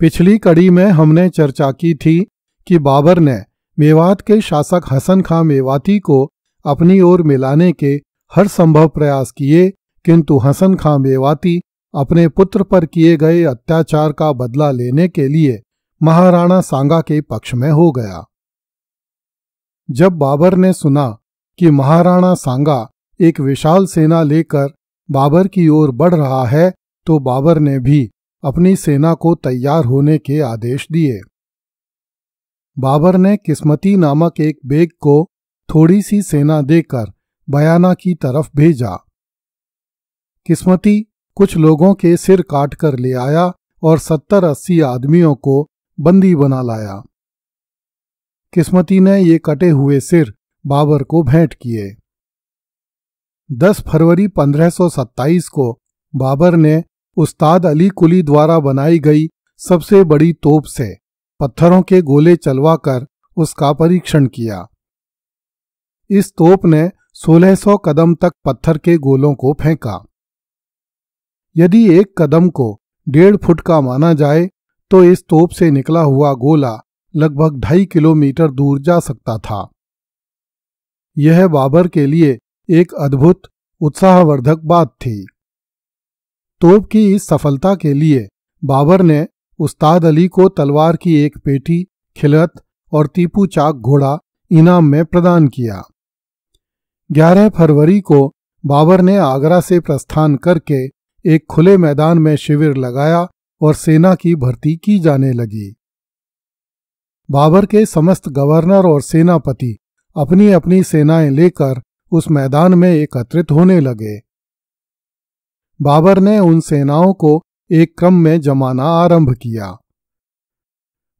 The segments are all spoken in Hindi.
पिछली कड़ी में हमने चर्चा की थी कि बाबर ने मेवात के शासक हसन खां मेवाती को अपनी ओर मिलाने के हर संभव प्रयास किए किंतु हसन खां मेवाती अपने पुत्र पर किए गए अत्याचार का बदला लेने के लिए महाराणा सांगा के पक्ष में हो गया जब बाबर ने सुना कि महाराणा सांगा एक विशाल सेना लेकर बाबर की ओर बढ़ रहा है तो बाबर ने भी अपनी सेना को तैयार होने के आदेश दिए बाबर ने किस्मती नामक एक बेग को थोड़ी सी सेना देकर बयाना की तरफ भेजा किस्मती कुछ लोगों के सिर काट कर ले आया और सत्तर अस्सी आदमियों को बंदी बना लाया किस्मती ने ये कटे हुए सिर बाबर को भेंट किए 10 फरवरी 1527 को बाबर ने उस्ताद अली कुली द्वारा बनाई गई सबसे बड़ी तोप से पत्थरों के गोले चलवाकर उसका परीक्षण किया इस तोप ने 1600 कदम तक पत्थर के गोलों को फेंका यदि एक कदम को डेढ़ फुट का माना जाए तो इस तोप से निकला हुआ गोला लगभग ढाई किलोमीटर दूर जा सकता था यह बाबर के लिए एक अद्भुत उत्साहवर्धक बात थी तोप की इस सफलता के लिए बाबर ने उस्ताद अली को तलवार की एक पेटी खिलत और टीपू चाक घोड़ा इनाम में प्रदान किया 11 फरवरी को बाबर ने आगरा से प्रस्थान करके एक खुले मैदान में शिविर लगाया और सेना की भर्ती की जाने लगी बाबर के समस्त गवर्नर और सेनापति अपनी अपनी सेनाएं लेकर उस मैदान में एकत्रित होने लगे बाबर ने उन सेनाओं को एक क्रम में जमाना आरंभ किया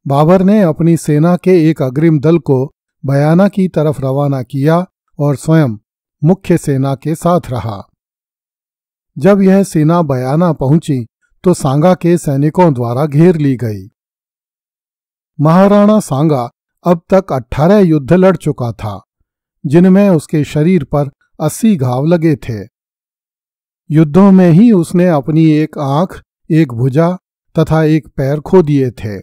बाबर ने अपनी सेना के एक अग्रिम दल को बयाना की तरफ रवाना किया और स्वयं मुख्य सेना के साथ रहा जब यह सेना बयाना पहुंची तो सांगा के सैनिकों द्वारा घेर ली गई महाराणा सांगा अब तक अठारह युद्ध लड़ चुका था जिनमें उसके शरीर पर अस्सी घाव लगे थे युद्धों में ही उसने अपनी एक आंख एक भुजा तथा एक पैर खो दिए थे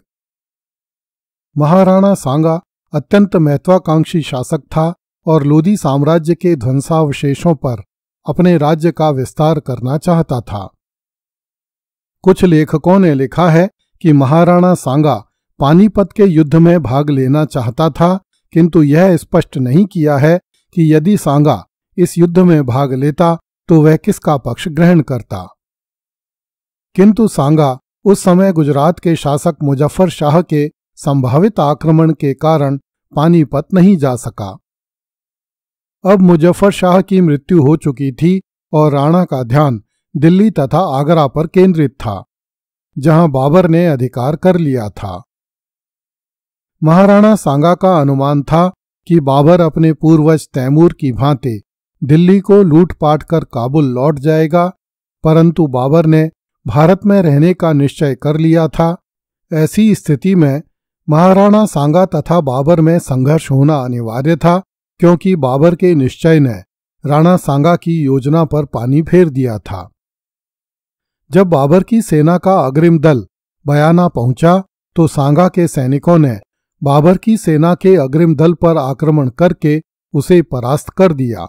महाराणा सांगा अत्यंत महत्वाकांक्षी शासक था और लोदी साम्राज्य के ध्वंसावशेषों पर अपने राज्य का विस्तार करना चाहता था कुछ लेखकों ने लिखा है कि महाराणा सांगा पानीपत के युद्ध में भाग लेना चाहता था किंतु यह स्पष्ट नहीं किया है कि यदि सांगा इस युद्ध में भाग लेता तो वह किसका पक्ष ग्रहण करता किंतु सांगा उस समय गुजरात के शासक मुजफ्फर शाह के संभावित आक्रमण के कारण पानीपत नहीं जा सका अब मुजफ्फर शाह की मृत्यु हो चुकी थी और राणा का ध्यान दिल्ली तथा आगरा पर केंद्रित था जहां बाबर ने अधिकार कर लिया था महाराणा सांगा का अनुमान था कि बाबर अपने पूर्वज तैमूर की भांति दिल्ली को लूटपाट कर काबुल लौट जाएगा परंतु बाबर ने भारत में रहने का निश्चय कर लिया था ऐसी स्थिति में महाराणा सांगा तथा बाबर में संघर्ष होना अनिवार्य था क्योंकि बाबर के निश्चय ने राणा सांगा की योजना पर पानी फेर दिया था जब बाबर की सेना का अग्रिम दल बयाना पहुंचा तो सांगा के सैनिकों ने बाबर की सेना के अग्रिम दल पर आक्रमण करके उसे परास्त कर दिया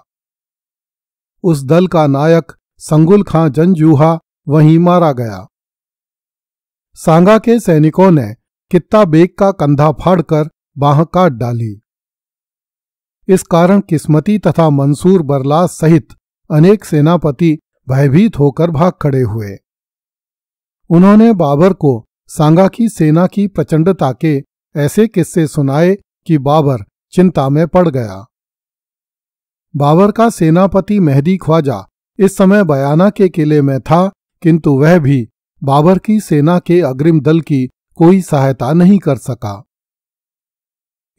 उस दल का नायक संगुल खां जंजूहा वहीं मारा गया सांगा के सैनिकों ने कित्ता बेग का कंधा फाड़कर बाह काट डाली इस कारण किस्मती तथा मंसूर बरलास सहित अनेक सेनापति भयभीत होकर भाग खड़े हुए उन्होंने बाबर को सांगा की सेना की प्रचंडता के ऐसे किस्से सुनाए कि बाबर चिंता में पड़ गया बाबर का सेनापति मेहदी ख्वाजा इस समय बयाना के किले में था किंतु वह भी बाबर की सेना के अग्रिम दल की कोई सहायता नहीं कर सका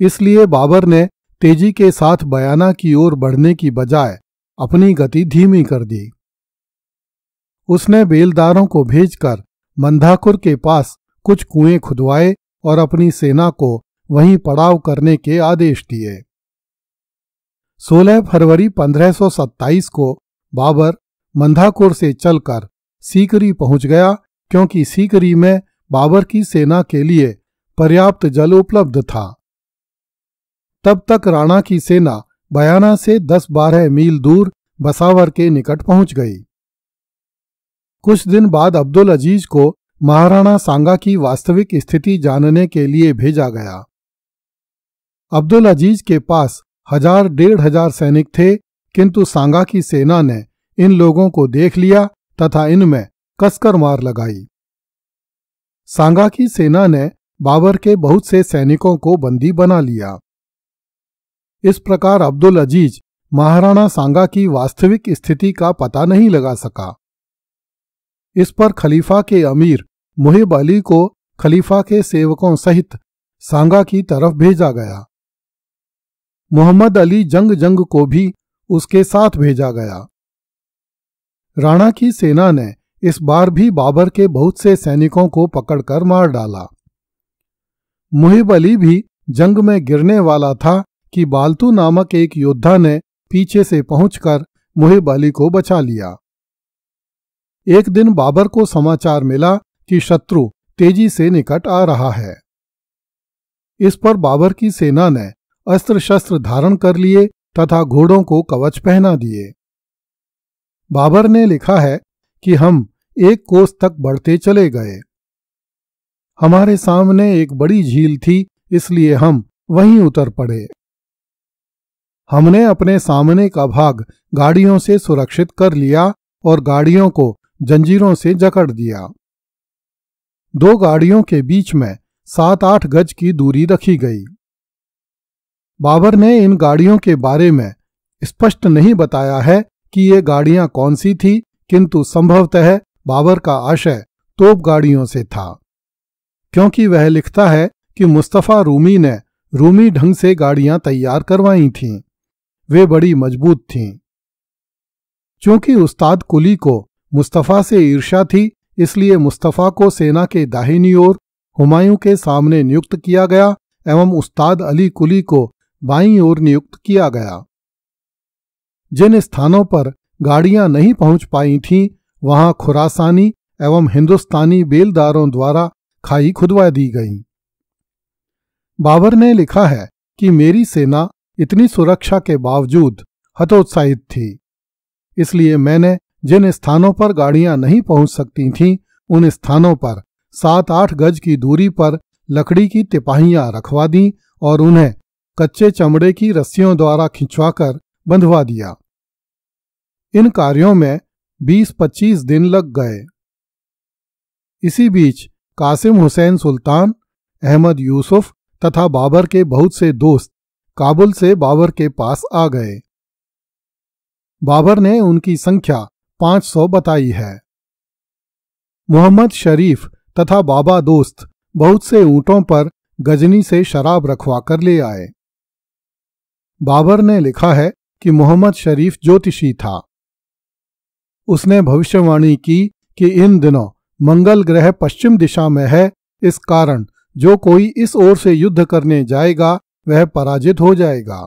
इसलिए बाबर ने तेजी के साथ बयाना की ओर बढ़ने की बजाय अपनी गति धीमी कर दी उसने बेलदारों को भेजकर मंधाकुर के पास कुछ कुएं खुदवाए और अपनी सेना को वहीं पड़ाव करने के आदेश दिए 16 फरवरी 1527 को बाबर मंधाकोर से चलकर सीकरी पहुंच गया क्योंकि सीकरी में बाबर की सेना के लिए पर्याप्त जल उपलब्ध था तब तक राणा की सेना बयाना से 10-12 मील दूर बसावर के निकट पहुंच गई कुछ दिन बाद अब्दुल अजीज को महाराणा सांगा की वास्तविक स्थिति जानने के लिए भेजा गया अब्दुल अजीज के पास हजार डेढ़ हजार सैनिक थे किंतु सांगा की सेना ने इन लोगों को देख लिया तथा इनमें कसकर मार लगाई सांगा की सेना ने बाबर के बहुत से सैनिकों को बंदी बना लिया इस प्रकार अब्दुल अजीज महाराणा सांगा की वास्तविक स्थिति का पता नहीं लगा सका इस पर खलीफा के अमीर मुहिब अली को खलीफा के सेवकों सहित सांगा की तरफ भेजा गया मोहम्मद अली जंग जंग को भी उसके साथ भेजा गया राणा की सेना ने इस बार भी बाबर के बहुत से सैनिकों को पकड़कर मार डाला मुहिब अली भी जंग में गिरने वाला था कि बालतू नामक एक योद्धा ने पीछे से पहुंचकर मुहिब अली को बचा लिया एक दिन बाबर को समाचार मिला कि शत्रु तेजी से निकट आ रहा है इस पर बाबर की सेना ने अस्त्र शस्त्र धारण कर लिए तथा घोड़ों को कवच पहना दिए बाबर ने लिखा है कि हम एक कोस तक बढ़ते चले गए हमारे सामने एक बड़ी झील थी इसलिए हम वहीं उतर पड़े हमने अपने सामने का भाग गाड़ियों से सुरक्षित कर लिया और गाड़ियों को जंजीरों से जकड़ दिया दो गाड़ियों के बीच में सात आठ गज की दूरी रखी गई बाबर ने इन गाड़ियों के बारे में स्पष्ट नहीं बताया है कि ये गाड़ियां कौन सी थी किंतु संभवतः बाबर का आशय तोप गाड़ियों से था क्योंकि वह लिखता है कि मुस्तफ़ा रूमी ने रूमी ढंग से गाड़ियां तैयार करवाई थीं वे बड़ी मजबूत थीं चूंकि उस्ताद कुली को मुस्तफ़ा से ईर्षा थी इसलिए मुस्तफ़ा को सेना के दाहिनी ओर हुमायूं के सामने नियुक्त किया गया एवं उस्ताद अली कुली को बाई ओर नियुक्त किया गया जिन स्थानों पर गाड़ियां नहीं पहुंच पाई थीं वहां खुरासानी एवं हिंदुस्तानी बेलदारों द्वारा खाई खुदवा दी गई बाबर ने लिखा है कि मेरी सेना इतनी सुरक्षा के बावजूद हतोत्साहित थी इसलिए मैंने जिन स्थानों पर गाड़ियां नहीं पहुंच सकती थीं उन स्थानों पर सात आठ गज की दूरी पर लकड़ी की तिपाहियां रखवा दीं और उन्हें कच्चे चमड़े की रस्सियों द्वारा खिंचवाकर बंधवा दिया इन कार्यों में 20-25 दिन लग गए इसी बीच कासिम हुसैन सुल्तान अहमद यूसुफ तथा बाबर के बहुत से दोस्त काबुल से बाबर के पास आ गए बाबर ने उनकी संख्या 500 बताई है मोहम्मद शरीफ तथा बाबा दोस्त बहुत से ऊंटों पर गजनी से शराब रखवा कर ले आए बाबर ने लिखा है कि मोहम्मद शरीफ ज्योतिषी था उसने भविष्यवाणी की कि इन दिनों मंगल ग्रह पश्चिम दिशा में है इस कारण जो कोई इस ओर से युद्ध करने जाएगा वह पराजित हो जाएगा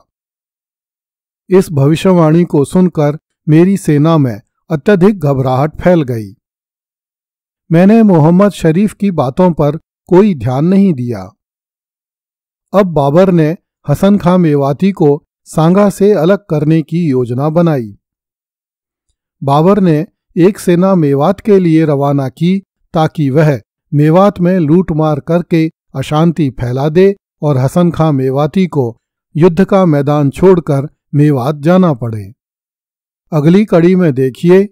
इस भविष्यवाणी को सुनकर मेरी सेना में अत्यधिक घबराहट फैल गई मैंने मोहम्मद शरीफ की बातों पर कोई ध्यान नहीं दिया अब बाबर ने हसन खां मेवाती को सांगा से अलग करने की योजना बनाई बाबर ने एक सेना मेवात के लिए रवाना की ताकि वह मेवात में लूटमार करके अशांति फैला दे और हसन खां मेवाती को युद्ध का मैदान छोड़कर मेवात जाना पड़े अगली कड़ी में देखिए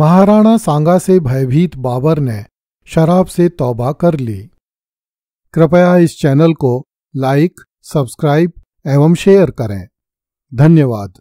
महाराणा सांगा से भयभीत बाबर ने शराब से तौबा कर ली कृपया इस चैनल को लाइक सब्सक्राइब एवं शेयर करें धन्यवाद